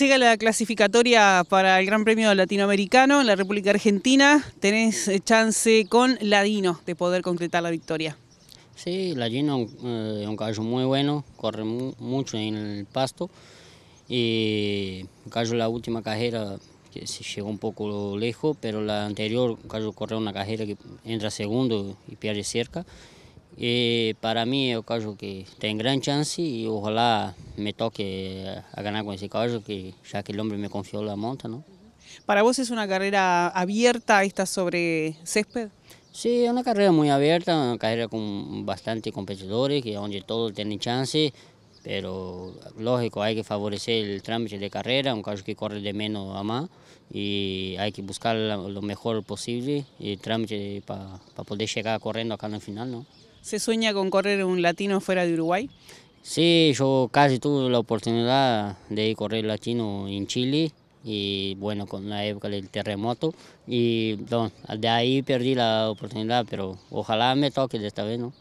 Llega la clasificatoria para el Gran Premio Latinoamericano en la República Argentina. Tenés eh, chance con Ladino de poder concretar la victoria. Sí, Ladino eh, es un caballo muy bueno, corre mucho en el pasto. Y el caballo la última carrera que se llegó un poco lejos, pero la anterior el caballo corrió una carrera que entra segundo y pierde cerca. Y eh, para mí yo creo que tiene gran chance y ojalá me toque a ganar con ese caballo, que ya que el hombre me confió la monta. ¿no? ¿Para vos es una carrera abierta esta sobre césped? Sí, es una carrera muy abierta, una carrera con bastantes competidores, que donde todos tienen chance pero lógico, hay que favorecer el trámite de carrera, un caso que corre de menos a más, y hay que buscar lo mejor posible el trámite para poder llegar corriendo acá en el final. ¿no? ¿Se sueña con correr un latino fuera de Uruguay? Sí, yo casi tuve la oportunidad de ir correr latino en Chile, y bueno, con la época del terremoto, y de ahí perdí la oportunidad, pero ojalá me toque de esta vez, ¿no?